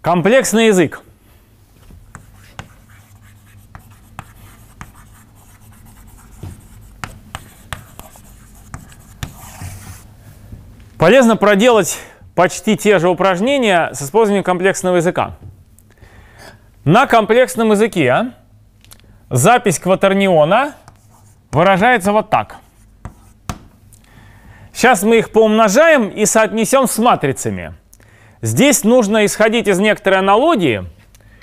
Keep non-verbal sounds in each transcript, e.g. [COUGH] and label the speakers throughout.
Speaker 1: Комплексный язык. Полезно проделать почти те же упражнения с использованием комплексного языка. На комплексном языке запись кватерниона выражается вот так. Сейчас мы их поумножаем и соотнесем с матрицами. Здесь нужно исходить из некоторой аналогии,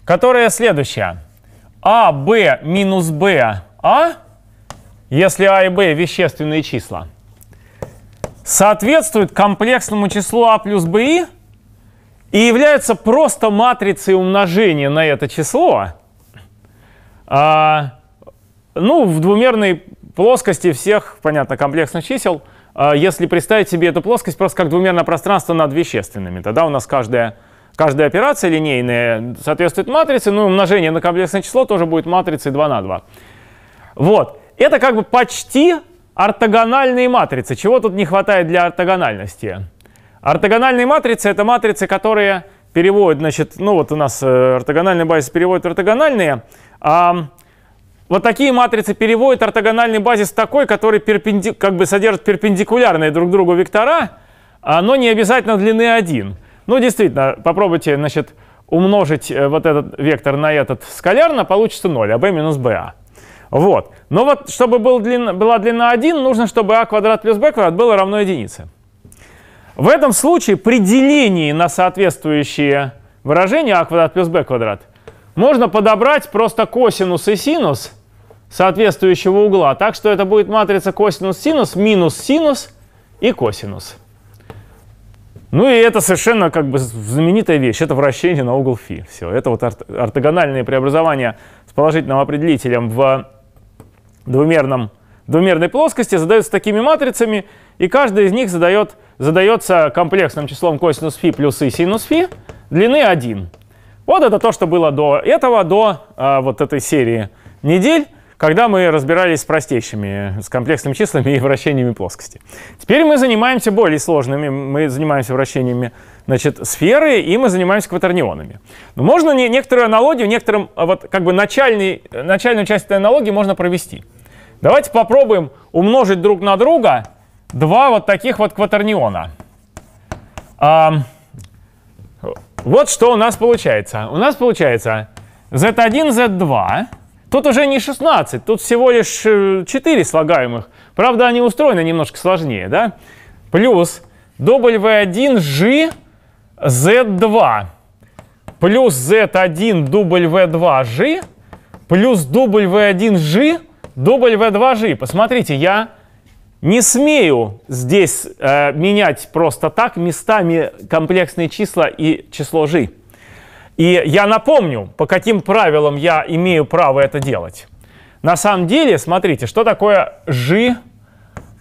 Speaker 1: которая следующая. А, Б минус Б, А, если А и Б вещественные числа, соответствует комплексному числу А плюс БИ и является просто матрицей умножения на это число, а, ну, в двумерной плоскости всех, понятно, комплексных чисел – а если представить себе эту плоскость просто как двумерное пространство над вещественными, тогда у нас каждая, каждая операция линейная соответствует матрице, ну и умножение на комплексное число тоже будет матрицей 2 на 2. Вот. Это как бы почти ортогональные матрицы. Чего тут не хватает для ортогональности? Ортогональные матрицы — это матрицы, которые переводят, значит, ну вот у нас э, ортогональный базис переводит ортогональные, а вот такие матрицы переводят ортогональный базис такой, который перпенди... как бы содержит перпендикулярные друг другу вектора, а, но не обязательно длины 1. Ну, действительно, попробуйте, значит, умножить э, вот этот вектор на этот скалярно, получится 0, а b минус ba. А. Вот. Но вот, чтобы был длина, была длина 1, нужно, чтобы а квадрат плюс b квадрат было равно единице. В этом случае при делении на соответствующие выражения а квадрат плюс b квадрат – можно подобрать просто косинус и синус соответствующего угла, так что это будет матрица косинус-синус минус синус и косинус. Ну и это совершенно как бы знаменитая вещь, это вращение на угол φ. Все, это вот ортогональные преобразования с положительным определителем в двумерном, двумерной плоскости задаются такими матрицами, и каждая из них задает, задается комплексным числом косинус φ плюс и синус φ длины 1. Вот это то, что было до этого, до э, вот этой серии недель, когда мы разбирались с простейшими, с комплексными числами и вращениями плоскости. Теперь мы занимаемся более сложными, мы занимаемся вращениями значит, сферы, и мы занимаемся кватернионами. Но можно не, некоторую аналогию, некоторым, а, вот как бы начальный, начальную часть этой аналогии можно провести. Давайте попробуем умножить друг на друга два вот таких вот кватерниона. Вот что у нас получается. У нас получается z1, z2. Тут уже не 16, тут всего лишь 4 э, слагаемых. Правда, они устроены немножко сложнее, да? Плюс W1G Z2 плюс Z1 W2G плюс W1G W2G. Посмотрите, я не смею здесь э, менять просто так местами комплексные числа и число g. И я напомню, по каким правилам я имею право это делать. На самом деле, смотрите, что такое g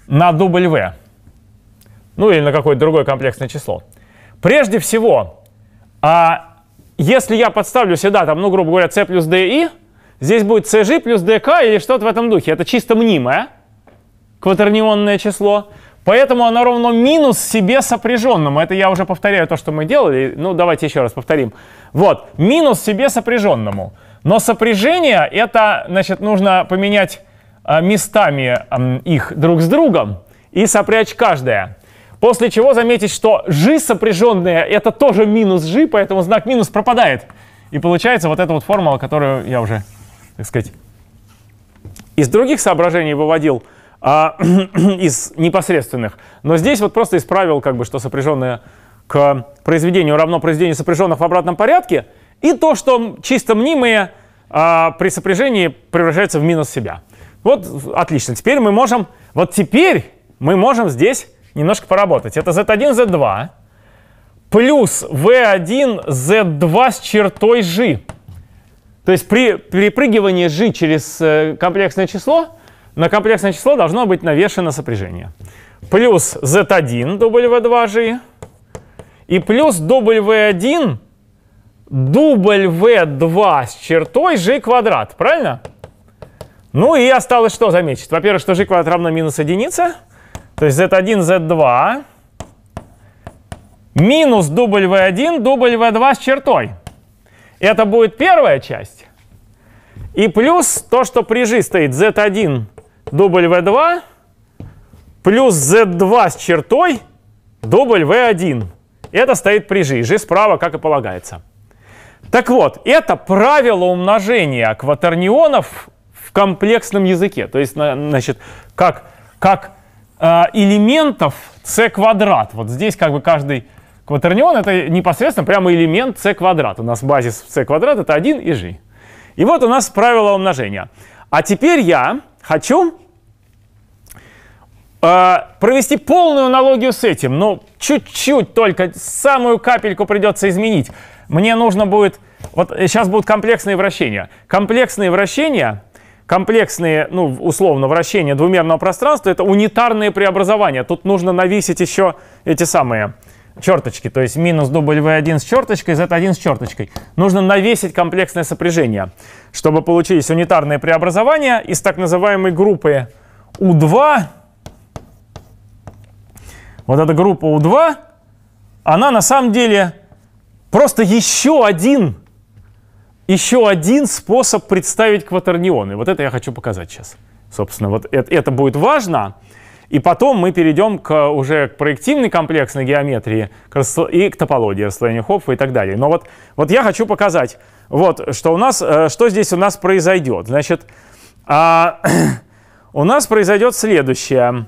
Speaker 1: на w? Ну или на какое-то другое комплексное число. Прежде всего, а если я подставлю сюда, там, ну, грубо говоря, c плюс и, здесь будет cg плюс dk или что-то в этом духе. Это чисто мнимое кватернионное число, поэтому оно равно минус себе сопряженному. Это я уже повторяю то, что мы делали. Ну, давайте еще раз повторим. Вот, минус себе сопряженному. Но сопряжение — это, значит, нужно поменять э, местами их друг с другом и сопрячь каждое. После чего заметить, что g сопряженное — это тоже минус g, поэтому знак минус пропадает. И получается вот эта вот формула, которую я уже, так сказать, из других соображений выводил — а, [CLEARS THROAT] из непосредственных. Но здесь вот просто исправил, как бы, что сопряженное к произведению равно произведению сопряженных в обратном порядке, и то, что чисто мнимые а, при сопряжении превращаются в минус себя. Вот отлично. Теперь мы можем, вот теперь мы можем здесь немножко поработать. Это z1, z2 плюс v1, z2 с чертой g. То есть при перепрыгивании g через э, комплексное число на комплексное число должно быть навешено сопряжение. Плюс z1 W2G и плюс W1 W2 с чертой G квадрат, правильно? Ну и осталось что заметить? Во-первых, что G квадрат равно минус единица, то есть Z1, Z2 минус W1, W2 с чертой. Это будет первая часть. И плюс то, что при G стоит Z1, W2 плюс Z2 с чертой W1. Это стоит при G. справа, как и полагается. Так вот, это правило умножения кватернионов в комплексном языке. То есть, значит, как, как э, элементов c квадрат. Вот здесь как бы каждый кватернион — это непосредственно прямо элемент c квадрат. У нас базис c квадрат — это 1 и g. И вот у нас правило умножения. А теперь я хочу а, провести полную аналогию с этим, но чуть-чуть только, самую капельку придется изменить. Мне нужно будет, вот сейчас будут комплексные вращения. Комплексные вращения, комплексные, ну, условно, вращения двумерного пространства — это унитарные преобразования. Тут нужно навесить еще эти самые черточки, то есть минус W1 с черточкой, Z1 с черточкой. Нужно навесить комплексное сопряжение, чтобы получились унитарные преобразования из так называемой группы U2 вот эта группа У2, она на самом деле просто еще один, еще один способ представить кватернионы. Вот это я хочу показать сейчас. Собственно, вот это, это будет важно. И потом мы перейдем к, уже к проективной комплексной геометрии к рассло... и к топологии расслоения Хопфа и так далее. Но вот, вот я хочу показать, вот, что, у нас, э, что здесь у нас произойдет. Значит, а, [CLEARS THROAT] у нас произойдет следующее.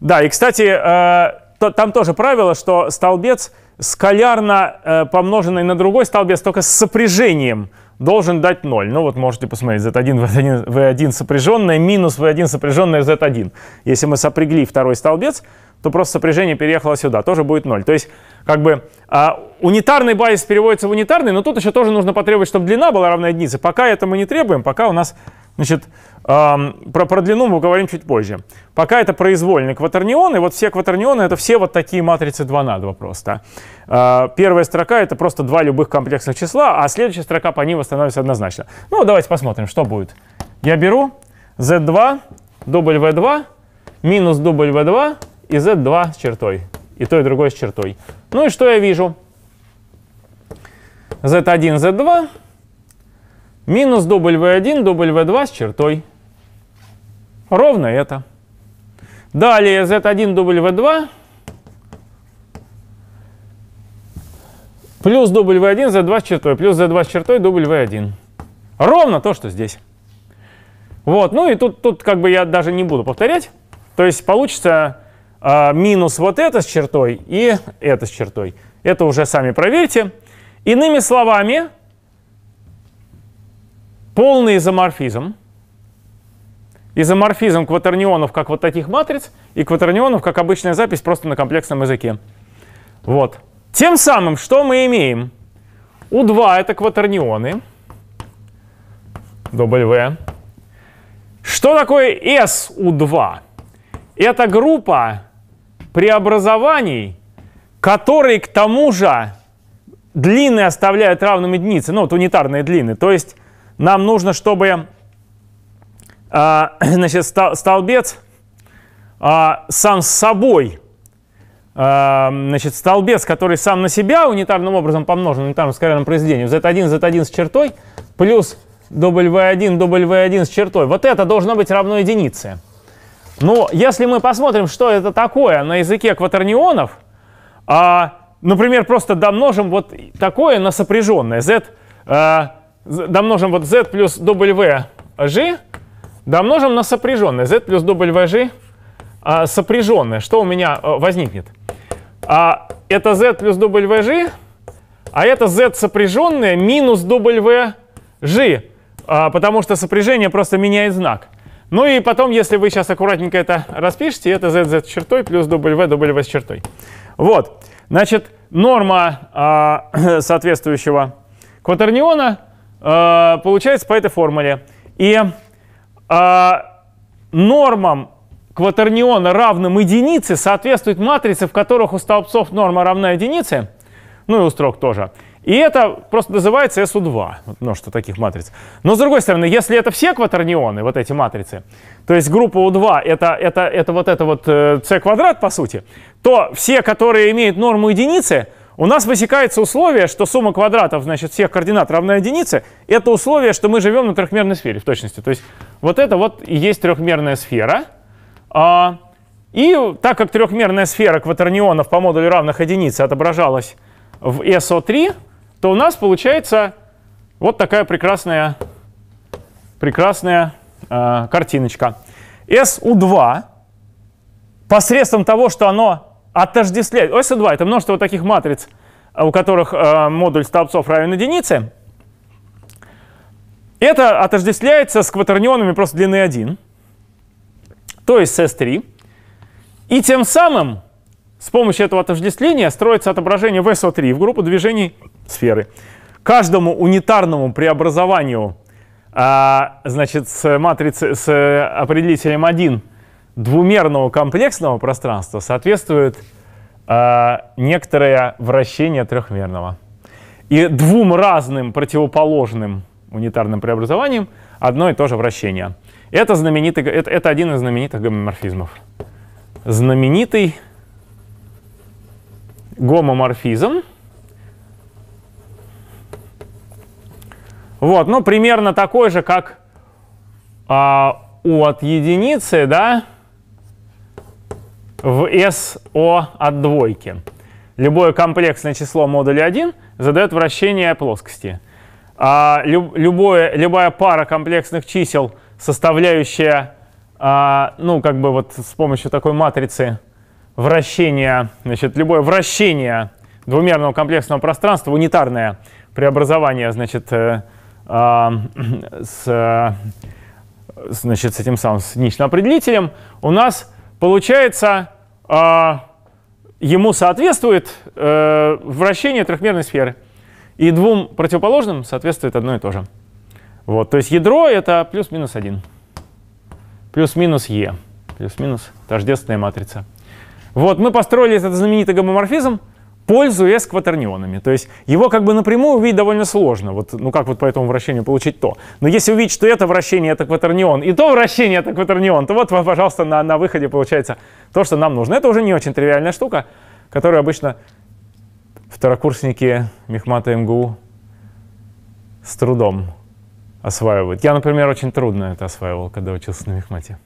Speaker 1: Да, и, кстати, э, то, там тоже правило, что столбец скалярно э, помноженный на другой столбец, только с сопряжением должен дать 0. Ну вот можете посмотреть, z1, v1, v1 сопряженное минус v1 сопряженное z1. Если мы сопрягли второй столбец, то просто сопряжение переехало сюда, тоже будет 0. То есть как бы а, унитарный байс переводится в унитарный, но тут еще тоже нужно потребовать, чтобы длина была равна единице. Пока это мы не требуем, пока у нас Значит, про, про длину мы поговорим чуть позже. Пока это произвольный кватернион, и вот все кватернионы — это все вот такие матрицы 2 на 2 просто. А, первая строка — это просто два любых комплексных числа, а следующая строка по ним восстановится однозначно. Ну, давайте посмотрим, что будет. Я беру z2, w2, минус w2 и z2 с чертой. И то, и другое с чертой. Ну и что я вижу? z1, z2 Минус W1, W2 с чертой. Ровно это. Далее Z1, W2 плюс W1, Z2 с чертой, плюс Z2 с чертой, W1. Ровно то, что здесь. Вот, ну и тут, тут как бы я даже не буду повторять. То есть получится э, минус вот это с чертой и это с чертой. Это уже сами проверьте. Иными словами, полный изоморфизм, изоморфизм кватернионов как вот таких матриц и кватернионов как обычная запись просто на комплексном языке. Вот. Тем самым, что мы имеем? У2 это кватернионы, W. Что такое SU2? Это группа преобразований, которые к тому же длины оставляют равными единице, ну вот унитарные длины. То есть нам нужно, чтобы а, [CLEARS THROAT] значит, столбец а, сам с собой, а, значит, столбец, который сам на себя унитарным образом помножен унитарным скалярным произведением, z1, z1 с чертой, плюс w1, w1 с чертой. Вот это должно быть равно единице. Но если мы посмотрим, что это такое на языке кватернионов, например, просто домножим вот такое на сопряженное, z домножим вот z плюс wg, домножим на сопряженное. z плюс wg а, сопряженное. Что у меня а, возникнет? А, это z плюс wg, а это z сопряженное минус wg, а, потому что сопряжение просто меняет знак. Ну и потом, если вы сейчас аккуратненько это распишете, это z, z чертой плюс w, w с чертой. Вот, значит, норма а, [COUGHS] соответствующего кватерниона Э, получается по этой формуле. И э, нормам кватерниона равным единице соответствует матрице, в которых у столбцов норма равна единице, ну и у строк тоже. И это просто называется SU2, множество таких матриц. Но с другой стороны, если это все кватернионы, вот эти матрицы, то есть группа U2 это, это, это вот это вот C э, квадрат по сути, то все, которые имеют норму единицы, у нас высекается условие, что сумма квадратов, значит, всех координат равна единице. Это условие, что мы живем на трехмерной сфере в точности. То есть вот это вот и есть трехмерная сфера. А, и так как трехмерная сфера кватернионов по модулю равных единице отображалась в SO3, то у нас получается вот такая прекрасная, прекрасная а, картиночка. SU2 посредством того, что оно отождествлять. ОС 2 это множество вот таких матриц, э, у которых э, модуль столбцов равен единице. Это отождествляется с кватернионами просто длины 1, то есть с S3. И тем самым с помощью этого отождествления строится отображение в SO3 в группу движений сферы. Каждому унитарному преобразованию а, значит, с матрицы с э, определителем 1 двумерного комплексного пространства соответствует э, некоторое вращение трехмерного. И двум разным противоположным унитарным преобразованием одно и то же вращение. Это, знаменитый, это, это один из знаменитых гомоморфизмов. Знаменитый гомоморфизм. Вот, ну, примерно такой же, как а, у от единицы, да, в SO от двойки. Любое комплексное число модуля 1 задает вращение плоскости. А любое, любая пара комплексных чисел, составляющая, а, ну, как бы вот с помощью такой матрицы вращения, значит, любое вращение двумерного комплексного пространства, унитарное преобразование, значит, э, а, э с, значит, с этим самым с единичным определителем, у нас Получается, а, ему соответствует э, вращение трехмерной сферы. И двум противоположным соответствует одно и то же. Вот, то есть ядро — это плюс-минус 1. Плюс-минус Е. Плюс-минус тождественная матрица. Вот, мы построили этот знаменитый гомоморфизм — пользу S кватернионами. То есть его как бы напрямую увидеть довольно сложно. Вот, ну как вот по этому вращению получить то. Но если увидеть, что это вращение это кватернион, и то вращение это кватернион, то вот вам, пожалуйста, на, на выходе получается то, что нам нужно. Это уже не очень тривиальная штука, которую обычно второкурсники Мехмата МГУ с трудом осваивают. Я, например, очень трудно это осваивал, когда учился на Мехмате.